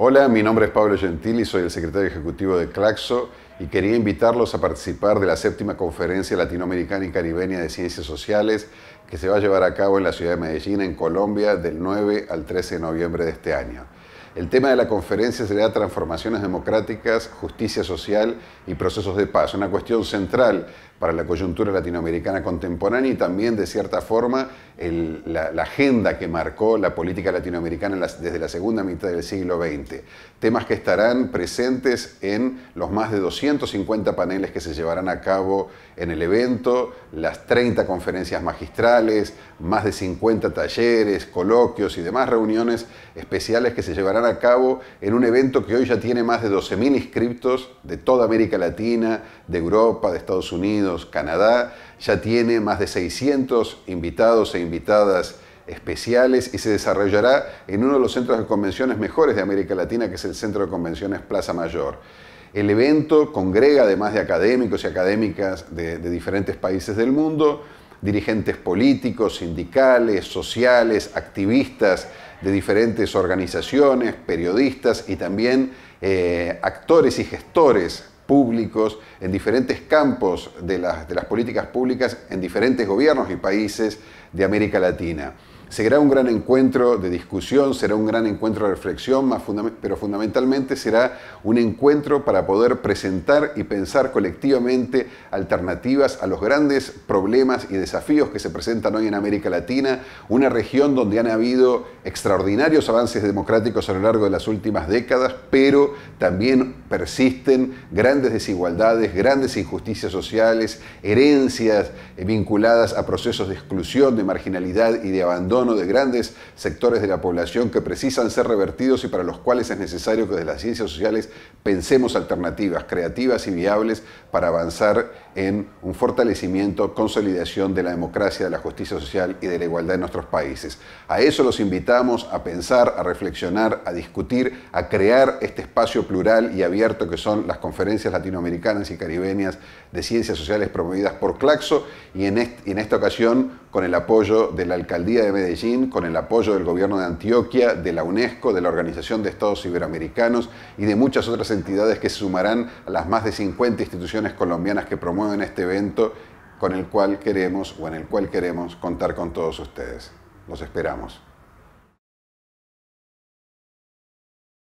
Hola, mi nombre es Pablo Gentili, soy el secretario ejecutivo de Claxo y quería invitarlos a participar de la séptima conferencia latinoamericana y caribeña de ciencias sociales que se va a llevar a cabo en la ciudad de Medellín, en Colombia, del 9 al 13 de noviembre de este año. El tema de la conferencia será transformaciones democráticas, justicia social y procesos de paz, una cuestión central para la coyuntura latinoamericana contemporánea y también, de cierta forma, la, agenda que marcó la política latinoamericana desde la segunda mitad del siglo XX. Temas que estarán presentes en los más de 250 paneles que se llevarán a cabo en el evento, las 30 conferencias magistrales, más de 50 talleres, coloquios y demás reuniones especiales que se llevarán a cabo en un evento que hoy ya tiene más de 12.000 inscriptos de toda América Latina, de Europa, de Estados Unidos, Canadá, ya tiene más de 600 invitados e invitadas especiales y se desarrollará en uno de los centros de convenciones mejores de América Latina, que es el Centro de Convenciones Plaza Mayor. El evento congrega, además de académicos y académicas de, diferentes países del mundo, dirigentes políticos, sindicales, sociales, activistas de diferentes organizaciones, periodistas y también eh, actores y gestores públicos, en diferentes campos de las, de las políticas públicas en diferentes gobiernos y países de América Latina. Será un gran encuentro de discusión, será un gran encuentro de reflexión, pero fundamentalmente será un encuentro para poder presentar y pensar colectivamente alternativas a los grandes problemas y desafíos que se presentan hoy en América Latina, una región donde han habido extraordinarios avances democráticos a lo largo de las últimas décadas, pero también persisten grandes desigualdades, grandes injusticias sociales, herencias eh, vinculadas a procesos de exclusión, de marginalidad y de abandono de grandes sectores de la población que precisan ser revertidos y para los cuales es necesario que desde las ciencias sociales pensemos alternativas creativas y viables para avanzar en un fortalecimiento, consolidación de la democracia, de la justicia social y de la igualdad en nuestros países. A eso los invitamos a pensar, a reflexionar, a discutir, a crear este espacio plural y abierto que son las conferencias latinoamericanas y caribeñas de ciencias sociales promovidas por Claxo y en, en esta ocasión con el apoyo de la Alcaldía de Medellín, con el apoyo del Gobierno de Antioquia, de la UNESCO, de la Organización de Estados Iberoamericanos y de muchas otras entidades que se sumarán a las más de 50 instituciones colombianas que promueven en este evento con el cual queremos o en el cual queremos contar con todos ustedes. Los esperamos.